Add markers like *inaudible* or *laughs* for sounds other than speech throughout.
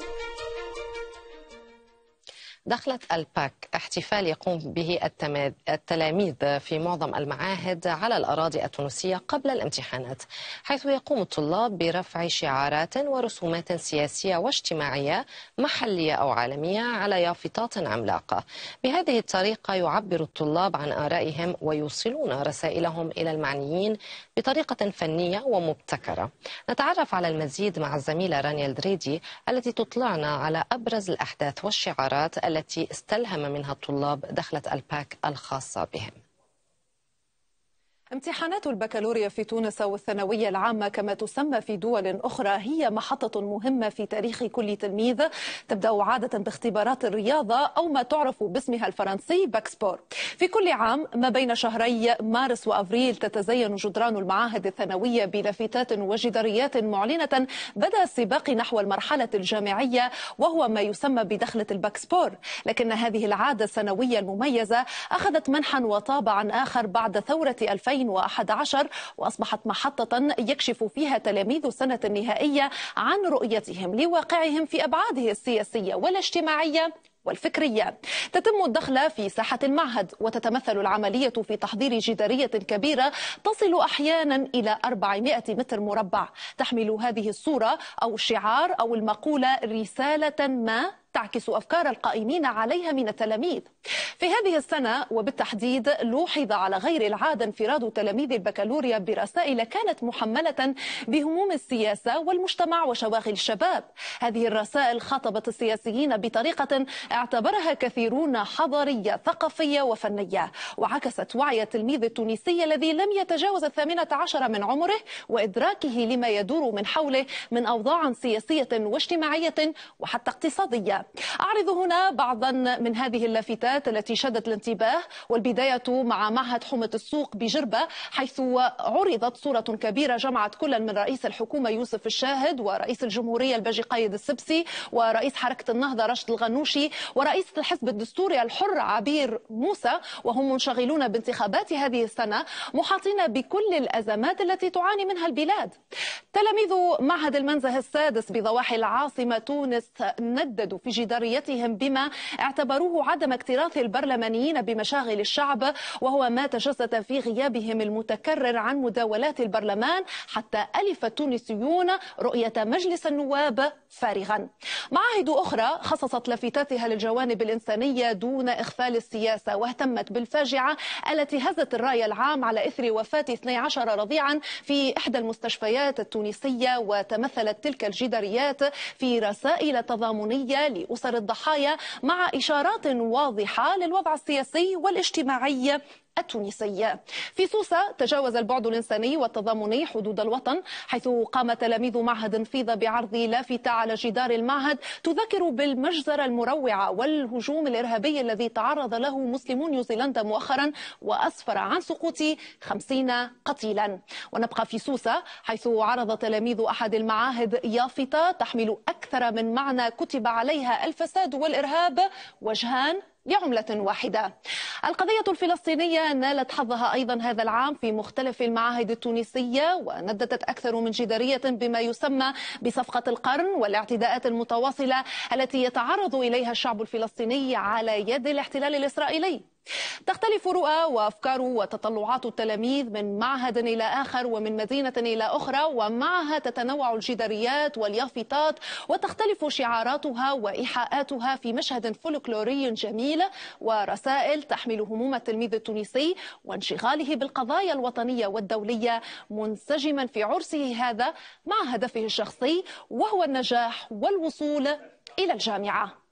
you *laughs* دخلت الباك احتفال يقوم به التلاميذ في معظم المعاهد على الأراضي التونسية قبل الامتحانات حيث يقوم الطلاب برفع شعارات ورسومات سياسية واجتماعية محلية أو عالمية على يافطات عملاقة بهذه الطريقة يعبر الطلاب عن آرائهم ويوصلون رسائلهم إلى المعنيين بطريقة فنية ومبتكرة نتعرف على المزيد مع الزميلة رانيا الدريدي التي تطلعنا على أبرز الأحداث والشعارات التي استلهم منها الطلاب دخلة الباك الخاصة بهم امتحانات البكالوريا في تونس والثانوية العامة كما تسمى في دول أخرى هي محطة مهمة في تاريخ كل تلميذ تبدأ عادة باختبارات الرياضة أو ما تعرف باسمها الفرنسي باكسبور في كل عام ما بين شهري مارس وأفريل تتزين جدران المعاهد الثانوية بلافتات وجداريات معلنة بدأ السباق نحو المرحلة الجامعية وهو ما يسمى بدخلة الباكسبور لكن هذه العادة السنوية المميزة أخذت منحا وطابعا آخر بعد ثورة 2000 2011 وأصبحت محطة يكشف فيها تلاميذ السنة النهائية عن رؤيتهم لواقعهم في أبعاده السياسية والاجتماعية والفكرية تتم الدخلة في ساحة المعهد وتتمثل العملية في تحضير جدارية كبيرة تصل أحيانا إلى 400 متر مربع تحمل هذه الصورة أو الشعار أو المقولة رسالة ما تعكس أفكار القائمين عليها من التلاميذ في هذه السنة وبالتحديد لوحظ على غير العادة انفراد تلاميذ البكالوريا برسائل كانت محملة بهموم السياسة والمجتمع وشواغل الشباب هذه الرسائل خاطبت السياسيين بطريقة اعتبرها كثيرون حضارية ثقافية وفنية وعكست وعي التلميذ التونسي الذي لم يتجاوز الثامنة عشر من عمره وإدراكه لما يدور من حوله من أوضاع سياسية واجتماعية وحتى اقتصادية أعرض هنا بعضا من هذه اللافتات التي شدت الانتباه والبداية مع معهد حومة السوق بجربة حيث عرضت صورة كبيرة جمعت كلا من رئيس الحكومة يوسف الشاهد ورئيس الجمهورية الباجي قايد السبسي ورئيس حركة النهضة رشد الغنوشي ورئيسة الحزب الدستوري الحر عبير موسى وهم منشغلون بانتخابات هذه السنة محاطين بكل الأزمات التي تعاني منها البلاد تلاميذ معهد المنزه السادس بضواحي العاصمة تونس نددوا في جداريتهم بما اعتبروه عدم اكتراث البرلمانيين بمشاغل الشعب وهو ما تجسد في غيابهم المتكرر عن مداولات البرلمان حتى ألف التونسيون رؤية مجلس النواب فارغا معاهد أخرى خصصت لافتاتها الجوانب الإنسانية دون إخفال السياسة واهتمت بالفاجعة التي هزت الرأي العام على إثر وفاة 12 رضيعا في إحدى المستشفيات التونسية وتمثلت تلك الجداريات في رسائل تضامنية لأسر الضحايا مع إشارات واضحة للوضع السياسي والاجتماعي التونسي في سوسة تجاوز البعد الإنساني والتضامني حدود الوطن حيث قام تلاميذ معهد فيضة بعرض لافتة على جدار المعهد تذكر بالمجزرة المروعة والهجوم الإرهابي الذي تعرض له مسلمون نيوزيلندا مؤخرا وأسفر عن سقوط 50 قتيلا ونبقى في سوسة حيث عرض تلاميذ أحد المعاهد يافطة تحمل أكثر من معنى كتب عليها الفساد والإرهاب وجهان لعملة واحدة القضية الفلسطينية نالت حظها أيضا هذا العام في مختلف المعاهد التونسية ونددت أكثر من جدارية بما يسمى بصفقة القرن والاعتداءات المتواصلة التي يتعرض إليها الشعب الفلسطيني على يد الاحتلال الإسرائيلي تختلف رؤى وافكار وتطلعات التلاميذ من معهد الى اخر ومن مدينه الى اخرى ومعها تتنوع الجداريات واليافطات وتختلف شعاراتها وايحاءاتها في مشهد فولكلوري جميل ورسائل تحمل هموم التلميذ التونسي وانشغاله بالقضايا الوطنيه والدوليه منسجما في عرسه هذا مع هدفه الشخصي وهو النجاح والوصول الى الجامعه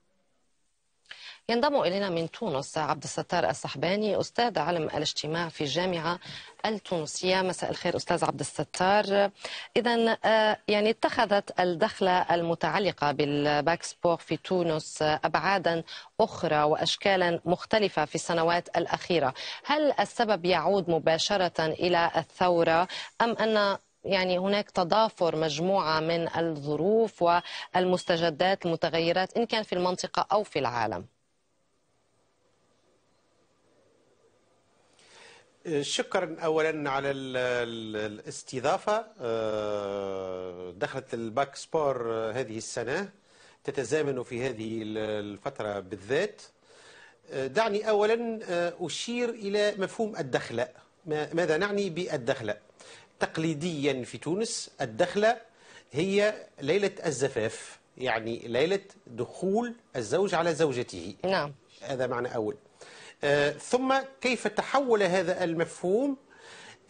ينضم إلينا من تونس عبد الستار الصحباني أستاذ علم الاجتماع في الجامعة التونسية مساء الخير أستاذ عبد الستار إذا آه، يعني اتخذت الدخلة المتعلقة بالباك في تونس آه، أبعادا أخرى وأشكالا مختلفة في السنوات الأخيرة هل السبب يعود مباشرة إلى الثورة أم أن يعني هناك تضافر مجموعة من الظروف والمستجدات المتغيرات إن كان في المنطقة أو في العالم شكرا اولا على الاستضافه آه، دخلت الباك سبور هذه السنه تتزامن في هذه الفتره بالذات آه، دعني اولا آه، اشير الى مفهوم الدخله ماذا نعني بالدخله تقليديا في تونس الدخله هي ليله الزفاف يعني ليله دخول الزوج على زوجته نعم هذا معنى اول آه، ثم كيف تحول هذا المفهوم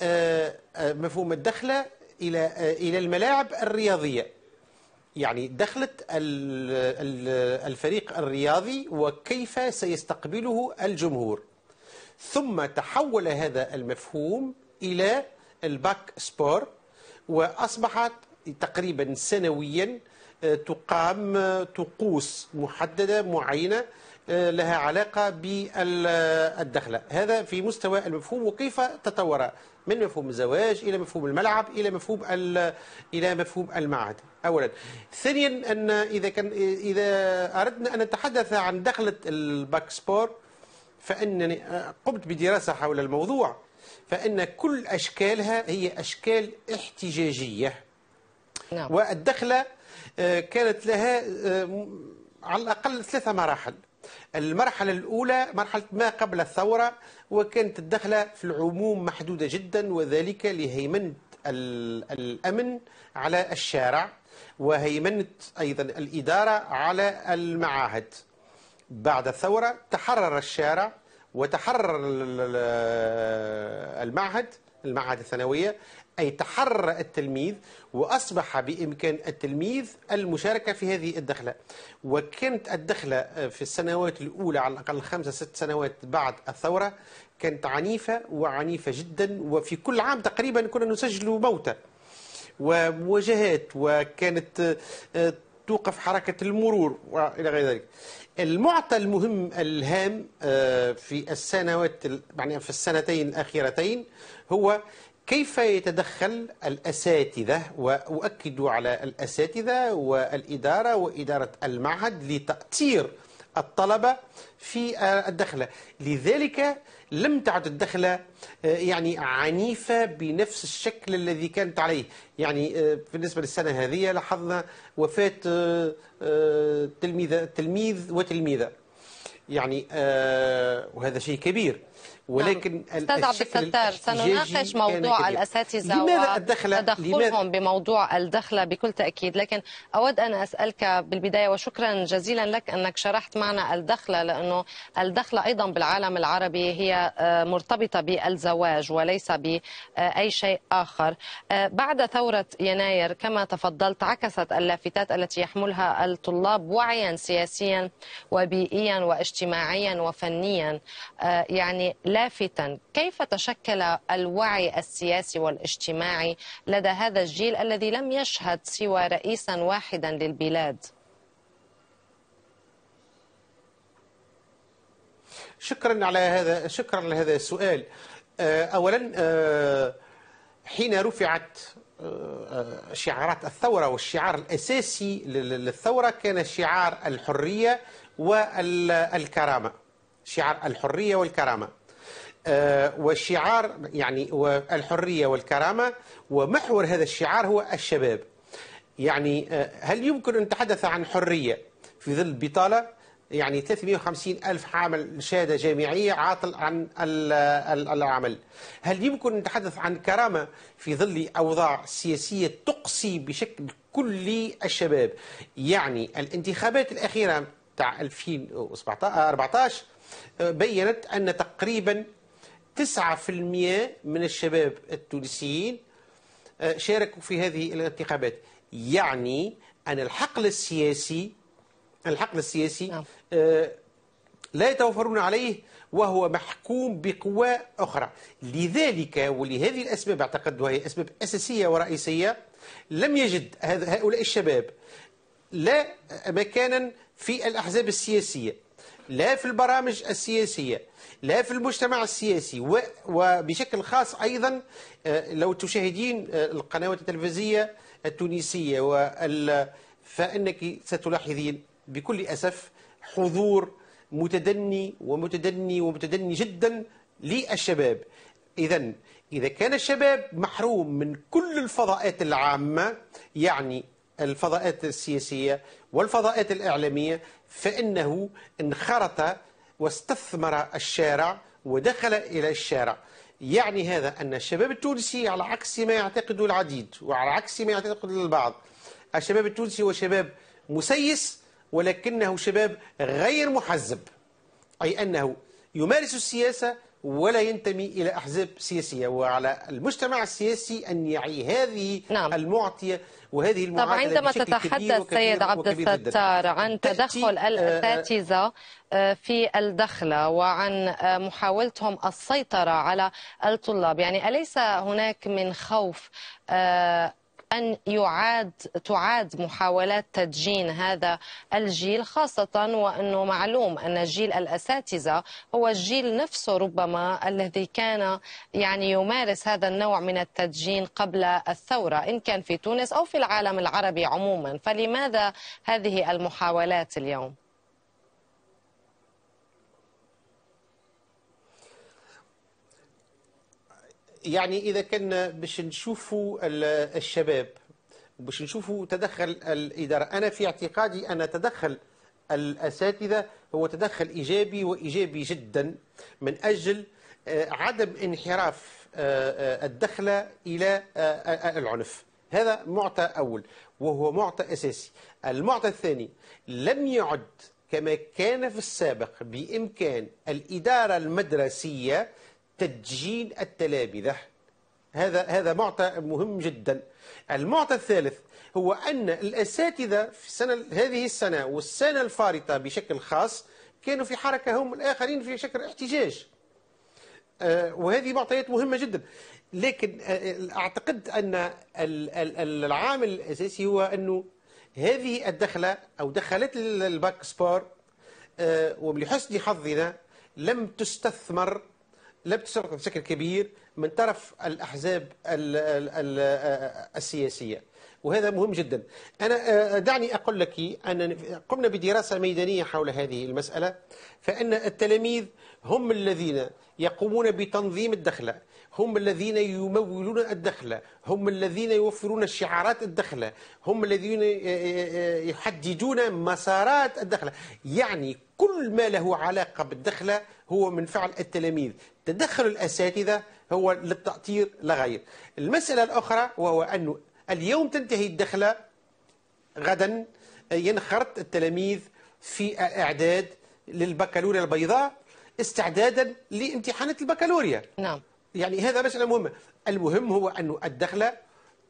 آه، آه، مفهوم الدخلة إلى إلى الملاعب الرياضية يعني دخلة الفريق الرياضي وكيف سيستقبله الجمهور ثم تحول هذا المفهوم إلى الباك سبور وأصبحت تقريبا سنويا تقام طقوس محددة معينة آه، لها علاقة بالدخلة هذا في مستوى المفهوم وكيف تطور من مفهوم الزواج إلى مفهوم الملعب إلى مفهوم إلى مفهوم المعهد أولا ثانيا أن إذا كان إذا أردنا أن نتحدث عن دخلة الباك سبور فأنني آه، قمت بدراسة حول الموضوع فإن كل أشكالها هي أشكال احتجاجية نعم. والدخلة آه، كانت لها على الأقل ثلاثة مراحل المرحلة الأولى مرحلة ما قبل الثورة وكانت الدخلة في العموم محدودة جدا وذلك لهيمنة الأمن على الشارع وهيمنة أيضا الإدارة على المعاهد بعد الثورة تحرر الشارع وتحرر المعهد المعهد الثانوية أي تحرر التلميذ وأصبح بإمكان التلميذ المشاركة في هذه الدخلة وكانت الدخلة آه، في السنوات الأولى على الأقل خمسة ست سنوات بعد الثورة كانت عنيفة وعنيفة جدا وفي كل عام تقريبا كنا نسجل موتى ومواجهات وكانت آه، آه، توقف حركة المرور وإلى غير ذلك المعطى المهم الهام في السنوات يعني في السنتين الأخيرتين هو كيف يتدخل الأساتذة وأؤكد على الأساتذة والإدارة وإدارة المعهد لتأثير الطلبة في الدخلة لذلك لم تعد الدخلة آه، يعني عنيفة بنفس الشكل الذي كانت عليه يعني آه، بالنسبة للسنة هذه لاحظنا وفاة آه، تلميذ تلميذ وتلميذة يعني وهذا شيء كبير نعم. ولكن استاذ عبد الستار سنناقش موضوع الاساتذه لماذا الدخله تدخلهم بموضوع الدخله بكل تاكيد لكن اود ان اسالك بالبدايه وشكرا جزيلا لك انك شرحت معنا الدخله لانه الدخله ايضا بالعالم العربي هي آه، مرتبطه بالزواج وليس باي شيء اخر آه، بعد ثوره يناير كما تفضلت عكست اللافتات التي يحملها الطلاب وعيا سياسيا وبيئيا واجتماعيا وفنيا آه، يعني لافتا كيف تشكل الوعي السياسي والاجتماعي لدى هذا الجيل الذي لم يشهد سوى رئيسا واحدا للبلاد شكرا على هذا شكرا على هذا السؤال آه، اولا آه، حين رفعت آه، شعارات الثوره والشعار الاساسي للثوره كان شعار الحريه والكرامه شعار الحريه والكرامه آه، والشعار يعني والحرية والكرامة ومحور هذا الشعار هو الشباب يعني آه، هل يمكن أن نتحدث عن حرية في ظل البطالة يعني 350 ألف عامل شهادة جامعية عاطل عن العمل هل يمكن أن نتحدث عن كرامة في ظل أوضاع سياسية تقصي بشكل كلي الشباب يعني الانتخابات الأخيرة تاع 2014 آه، بينت أن تقريبا 9% من الشباب التونسيين آه، شاركوا في هذه الانتخابات يعني أن الحقل السياسي الحقل السياسي نعم. آه، لا يتوفرون عليه وهو محكوم بقوى أخرى لذلك ولهذه الأسباب أعتقد وهي أسباب أساسية ورئيسية لم يجد هؤلاء الشباب لا مكانا في الأحزاب السياسية لا في البرامج السياسية لا في المجتمع السياسي وبشكل خاص أيضا آه، لو تشاهدين آه، القنوات التلفزية التونسية فإنك ستلاحظين بكل أسف حضور متدني ومتدني ومتدني جدا للشباب إذا إذا كان الشباب محروم من كل الفضاءات العامة يعني الفضاءات السياسية والفضاءات الإعلامية فإنه انخرط واستثمر الشارع ودخل إلى الشارع يعني هذا أن الشباب التونسي على عكس ما يعتقد العديد وعلى عكس ما يعتقد البعض الشباب التونسي هو شباب مسيس ولكنه شباب غير محزب أي أنه يمارس السياسة ولا ينتمي إلى أحزاب سياسية وعلى المجتمع السياسي أن يعي هذه نعم. المعطية وهذه طبعا عندما تتحدث السيد عبد الستار عن تدخل آه، الأساتذة آه، في الدخلة وعن آه، محاولتهم السيطرة على الطلاب يعني أليس هناك من خوف أن يعاد تعاد محاولات تدجين هذا الجيل خاصة وأنه معلوم أن جيل الأساتذة هو الجيل نفسه ربما الذي كان يعني يمارس هذا النوع من التدجين قبل الثورة إن كان في تونس أو في العالم العربي عموما فلماذا هذه المحاولات اليوم؟ يعني إذا كنا باش نشوفوا الشباب باش نشوفوا تدخل الإدارة أنا في اعتقادي أن تدخل الأساتذة هو تدخل إيجابي وإيجابي جدا من أجل آه، عدم انحراف آه، آه، الدخلة إلى العنف هذا معطى أول وهو معطى أساسي المعطى الثاني لم يعد كما كان في السابق بإمكان الإدارة المدرسية تدجين التلامذة هذا هذا معطى مهم جدا المعطى الثالث هو أن الأساتذة في السنة هذه السنة والسنة الفارطة بشكل خاص كانوا في حركة هم الآخرين في شكل احتجاج آه، وهذه معطيات مهمة جدا لكن آه، أعتقد أن العامل الأساسي هو أنه هذه الدخلة أو دخلت الباك سبور آه، ولحسن حظنا لم تستثمر لم بتسرق بشكل كبير من طرف الأحزاب السياسية وهذا مهم جدا أنا آه، دعني أقول لك أن قمنا بدراسة ميدانية حول هذه المسألة فأن التلاميذ هم الذين يقومون بتنظيم الدخلة هم الذين يمولون الدخلة هم الذين يوفرون شعارات الدخلة هم الذين آه، آه، يحددون مسارات الدخلة يعني كل ما له علاقة بالدخلة هو من فعل التلاميذ تدخل الأساتذة هو للتأطير لا غير المسألة الأخرى وهو أنه اليوم تنتهي الدخلة غدا ينخرط التلاميذ في الأعداد للبكالوريا البيضاء استعدادا لامتحانات البكالوريا نعم يعني هذا مسألة مهمة المهم هو أن الدخلة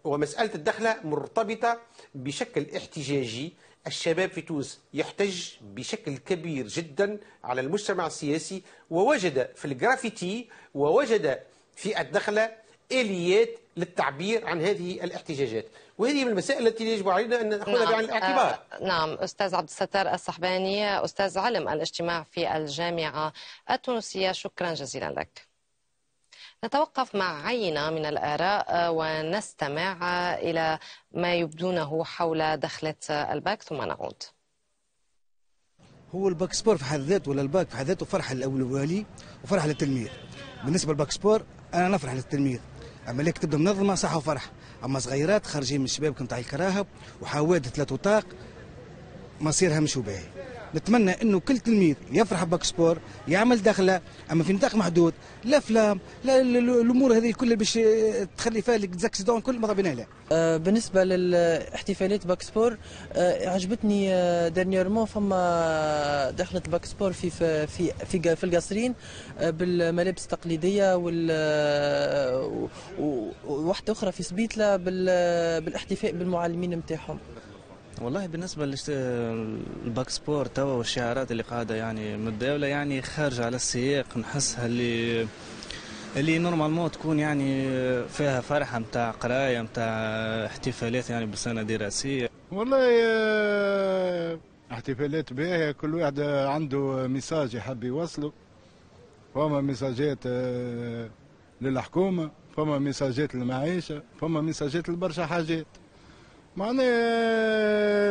ومسألة الدخلة مرتبطة بشكل احتجاجي الشباب في تونس يحتج بشكل كبير جدا على المجتمع السياسي ووجد في الجرافيتي ووجد في الدخلة آليات للتعبير عن هذه الاحتجاجات وهذه من المسائل التي يجب علينا أن نأخذها نعم. بعين الاعتبار آه نعم أستاذ عبد الستار الصحباني أستاذ علم الاجتماع في الجامعة التونسية شكرا جزيلا لك نتوقف مع عينة من الآراء آه، ونستمع آه، إلى ما يبدونه حول دخلة آه، الباك ثم نعود هو الباك سبور في حد ذاته ولا الباك في حد ذاته فرحة الأولي وفرحة للتلميذ بالنسبة للباك سبور أنا نفرح للتلميذ أما ليك تبدأ منظمة صح وفرح أما صغيرات خارجين من الشباب نتاع الكراهب وحوادث لا تطاق مصيرها مش باهي نتمنى انه كل تلميذ يفرح بباك سبور يعمل دخله اما في نطاق محدود لا افلام لا الامور هذه كلها باش تخلي فيها زاكسيدون كل ما بينا لا أه، بالنسبه للاحتفالات باك سبور أه، عجبتني ديرنييرمون أه، فما دخلت باك سبور في في في في, القصرين بالملابس التقليديه وال وواحده اخرى في سبيتلا بالاحتفاء بالمعلمين نتاعهم والله بالنسبه للباك سبور توا والشعارات اللي قاعده يعني متداوله يعني خارجه على السياق نحسها اللي اللي نورمالمون تكون يعني فيها فرحه نتاع قرايه نتاع احتفالات يعني بالسنه الدراسية والله آه، احتفالات باهيه كل واحد عنده ميساج يحب يوصله فما ميساجات آه، للحكومه فما ميساجات للمعيشه فما ميساجات لبرشا حاجات معناها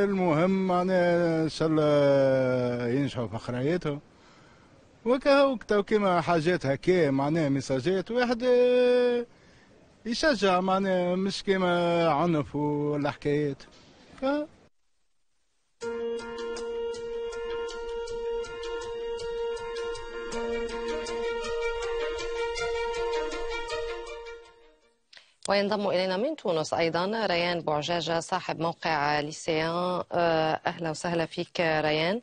المهم معناها ان شاء الله ينجحوا في قرايتهم وكهو تو كيما حاجات هكا معناها ميساجات واحد آه، يشجع معناها مش كيما عنف والحكايات وينضم إلينا من تونس أيضا ريان بوعجاجة صاحب موقع ليسيان آه، أهلا وسهلا فيك ريان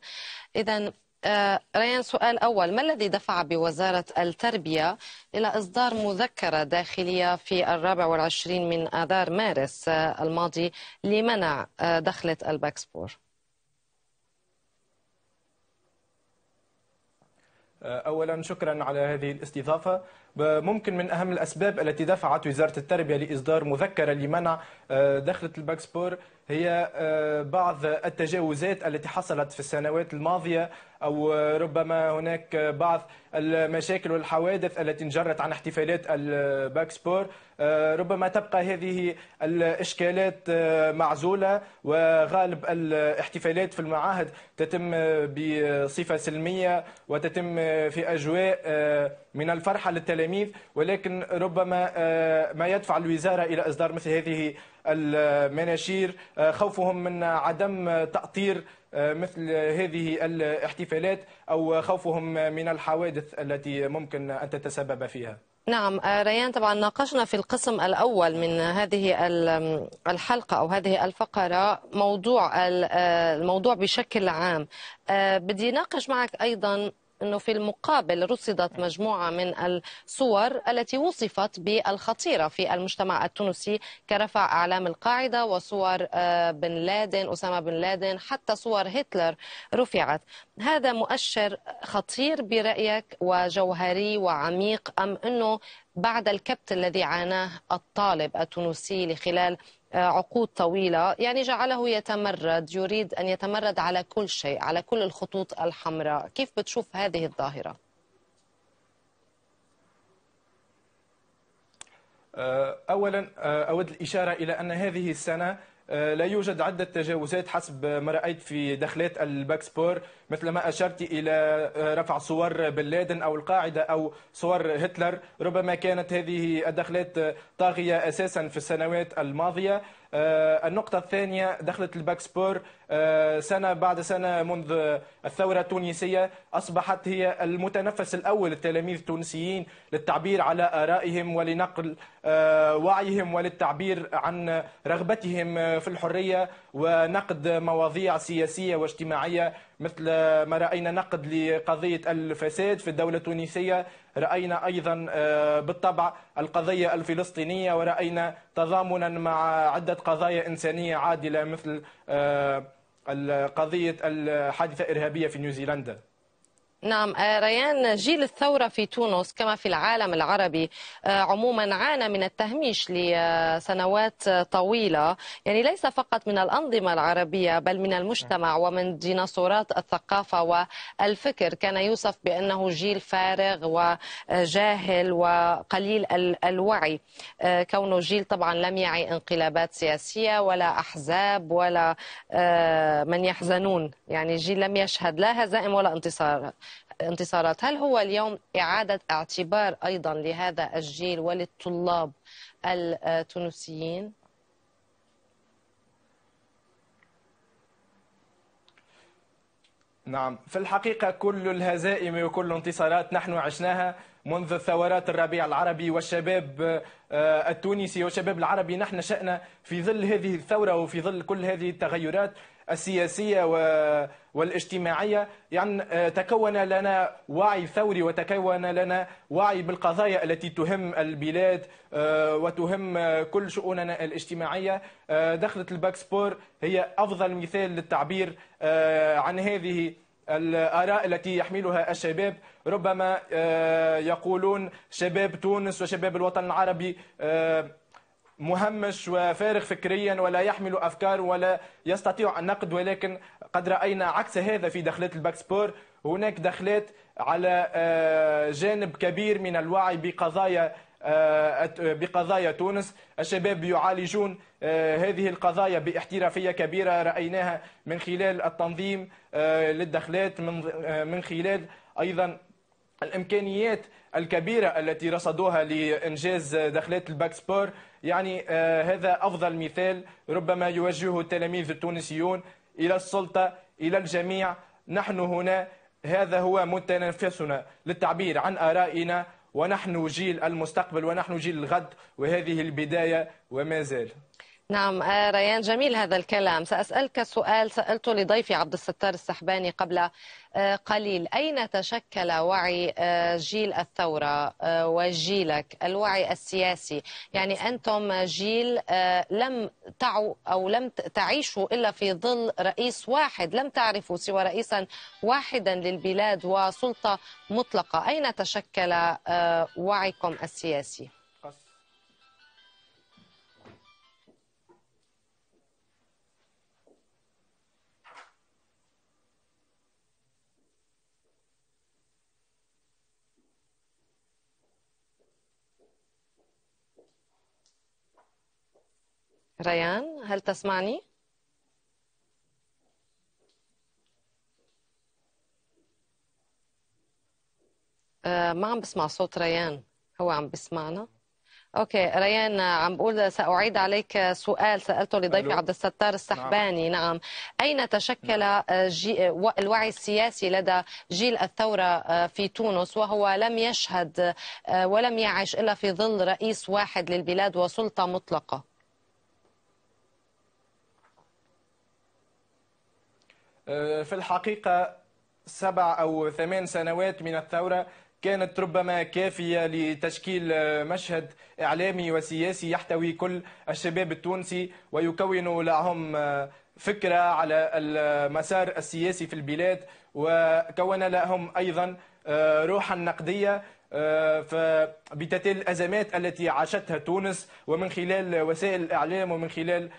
إذا آه، ريان سؤال أول ما الذي دفع بوزارة التربية إلى إصدار مذكرة داخلية في الرابع والعشرين من آذار مارس آه، الماضي لمنع دخلة الباكسبور اولا شكرا على هذه الاستضافه ممكن من أهم الأسباب التي دفعت وزارة التربية لإصدار مذكرة لمنع آه، دخلة الباكسبور هي آه، بعض التجاوزات التي حصلت في السنوات الماضية أو آه، ربما هناك بعض المشاكل والحوادث التي انجرت عن احتفالات الباكسبور ربما تبقى هذه الإشكالات معزولة وغالب الاحتفالات في المعاهد تتم بصفة سلمية وتتم في أجواء من الفرحة للتلاميذ ولكن ربما آه، ما يدفع الوزارة إلى إصدار مثل هذه المناشير آه، خوفهم من عدم تأطير آه، مثل هذه الاحتفالات أو خوفهم من الحوادث التي ممكن أن تتسبب فيها نعم ريان طبعا ناقشنا في القسم الأول من هذه الحلقة أو هذه الفقرة موضوع الموضوع بشكل عام بدي ناقش معك أيضا أنه في المقابل رصدت مجموعة من الصور التي وصفت بالخطيرة في المجتمع التونسي كرفع أعلام القاعدة وصور آه، بن لادن أسامة بن لادن حتى صور هتلر رفعت هذا مؤشر خطير برأيك وجوهري وعميق أم أنه بعد الكبت الذي عاناه الطالب التونسي لخلال آه، عقود طويلة يعني جعله يتمرد يريد أن يتمرد على كل شيء على كل الخطوط الحمراء كيف بتشوف هذه الظاهرة؟ آه، أولا آه، أود الإشارة إلى أن هذه السنة آه، لا يوجد عدة تجاوزات حسب ما رأيت في دخلات الباك سبور مثل ما أشرت إلى آه، رفع صور بن لادن أو القاعدة أو صور هتلر ربما كانت هذه الدخلات طاغية أساسا في السنوات الماضية آه، النقطة الثانية دخلت الباك سبور آه، سنة بعد سنة منذ الثورة التونسية أصبحت هي المتنفس الأول للتلاميذ التونسيين للتعبير على آرائهم ولنقل آه، وعيهم وللتعبير عن رغبتهم في الحرية ونقد مواضيع سياسية واجتماعية مثل ما رأينا نقد لقضية الفساد في الدولة التونسية رأينا أيضا آه، بالطبع القضية الفلسطينية ورأينا تضامنا مع عدة قضايا إنسانية عادلة مثل آه، قضية الحادثة الإرهابية في نيوزيلندا نعم آه، ريان جيل الثورة في تونس كما في العالم العربي آه، عموما عانى من التهميش لسنوات طويلة يعني ليس فقط من الأنظمة العربية بل من المجتمع ومن ديناصورات الثقافة والفكر كان يوصف بأنه جيل فارغ وجاهل وقليل الوعي آه، كونه جيل طبعا لم يعي انقلابات سياسية ولا أحزاب ولا من يحزنون يعني جيل لم يشهد لا هزائم ولا انتصارات انتصارات هل هو اليوم إعادة اعتبار أيضا لهذا الجيل وللطلاب التونسيين نعم في الحقيقة كل الهزائم وكل الانتصارات نحن عشناها منذ ثورات الربيع العربي والشباب آه، التونسي والشباب العربي نحن شأنا في ظل هذه الثورة وفي ظل كل هذه التغيرات السياسية والاجتماعية يعني آه، تكون لنا وعي ثوري وتكون لنا وعي بالقضايا التي تهم البلاد آه، وتهم آه، كل شؤوننا الاجتماعية دخلت الباكسبور هي أفضل مثال للتعبير عن هذه الآراء التي يحملها الشباب ربما يقولون شباب تونس وشباب الوطن العربي مهمش وفارغ فكريا ولا يحمل افكار ولا يستطيع النقد ولكن قد راينا عكس هذا في دخلات الباكسبور هناك دخلات على آه، جانب كبير من الوعي بقضايا آه، بقضايا تونس الشباب يعالجون آه، هذه القضايا باحترافية كبيرة رأيناها من خلال التنظيم للدخلات من خلال أيضا الامكانيات الكبيره التي رصدوها لانجاز دخلات الباك سبور يعني آه، هذا افضل مثال ربما يوجهه التلاميذ التونسيون الى السلطه الى الجميع نحن هنا هذا هو متنفسنا للتعبير عن ارائنا ونحن جيل المستقبل ونحن جيل الغد وهذه البدايه وما زال نعم آه، ريان جميل هذا الكلام سأسألك سؤال سألته لضيفي عبد الستار السحباني قبل آه، قليل أين تشكل وعي آه، جيل الثورة وجيلك الوعي السياسي يعني أنتم جيل لم تعوا أو لم تعيشوا إلا في ظل رئيس واحد لم تعرفوا سوى رئيسا واحدا للبلاد وسلطة مطلقة أين تشكل وعيكم السياسي؟ ريان هل تسمعني؟ آه، ما عم بسمع صوت ريان هو عم بسمعنا اوكي ريان عم بقول ساعيد عليك سؤال سالته لضيفي عبد الستار نعم. السحباني نعم. نعم اين تشكل نعم. آه، جي... الوعي السياسي لدى جيل الثوره آه، في تونس وهو لم يشهد ولم يعش الا في ظل رئيس واحد للبلاد وسلطه مطلقه آه، في الحقيقة سبع أو ثمان سنوات من الثورة كانت ربما كافية لتشكيل آه، مشهد إعلامي وسياسي يحتوي كل الشباب التونسي ويكون لهم آه، فكرة على المسار السياسي في البلاد وكون لهم أيضا روحا نقدية بتتل الأزمات التي عاشتها تونس ومن خلال وسائل الإعلام ومن خلال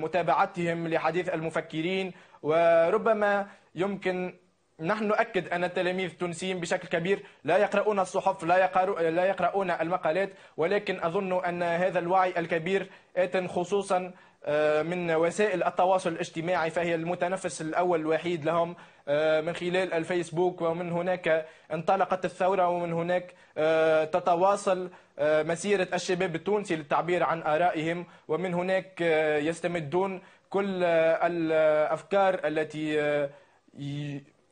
متابعتهم لحديث المفكرين وربما يمكن نحن نؤكد أن التلاميذ التونسيين بشكل كبير لا يقرؤون الصحف لا, لا يقرؤون المقالات ولكن أظن أن هذا الوعي الكبير آت خصوصا آه، من وسائل التواصل الاجتماعي فهي المتنفس الأول الوحيد لهم آه، من خلال الفيسبوك ومن هناك انطلقت الثورة ومن هناك آه، تتواصل مسيرة الشباب التونسي للتعبير عن آرائهم ومن هناك يستمدون كل الافكار التي آه،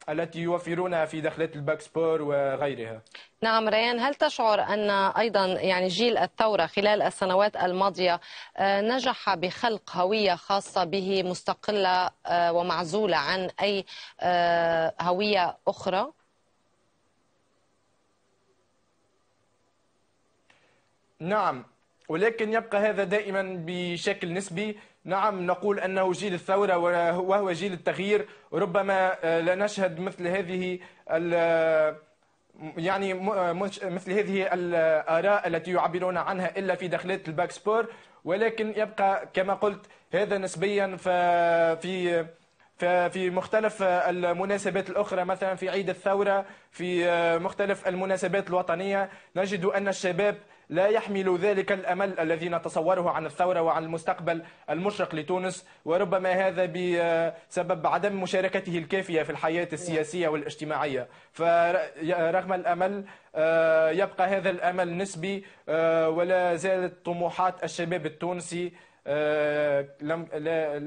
التي يوفرونها في دخلات الباك سبور وغيرها نعم ريان هل تشعر أن أيضا يعني جيل الثورة خلال السنوات الماضية آه، نجح بخلق هوية خاصة به مستقلة آه، ومعزولة عن أي هوية أخرى؟ نعم ولكن يبقى هذا دائما بشكل نسبي نعم نقول أنه جيل الثورة وهو جيل التغيير ربما آه، لا نشهد مثل هذه يعني مثل هذه الآراء التي يعبرون عنها إلا في داخلات الباكسبور ولكن يبقى كما قلت هذا نسبيا ففي في مختلف المناسبات الأخرى مثلا في عيد الثورة في آه، مختلف المناسبات الوطنية نجد أن الشباب لا يحمل ذلك الأمل الذي نتصوره عن الثورة وعن المستقبل المشرق لتونس وربما هذا بسبب عدم مشاركته الكافية في الحياة السياسية والاجتماعية فرغم الأمل آه، يبقى هذا الأمل نسبي آه، ولا زالت طموحات الشباب التونسي آه، لم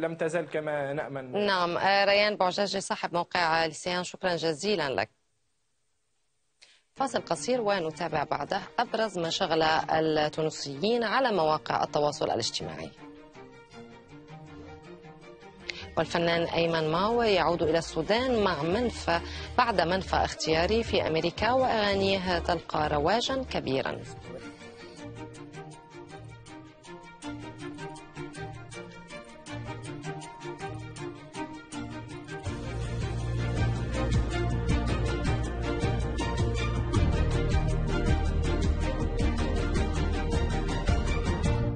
لم تزل كما نامل نعم ريان بوعجاجي صاحب موقع لسيان شكرا جزيلا لك فاصل قصير ونتابع بعده أبرز ما شغل التونسيين على مواقع التواصل الاجتماعي والفنان أيمن ماو يعود إلى السودان مع منفى بعد منفى اختياري في أمريكا وأغانيه تلقى رواجا كبيرا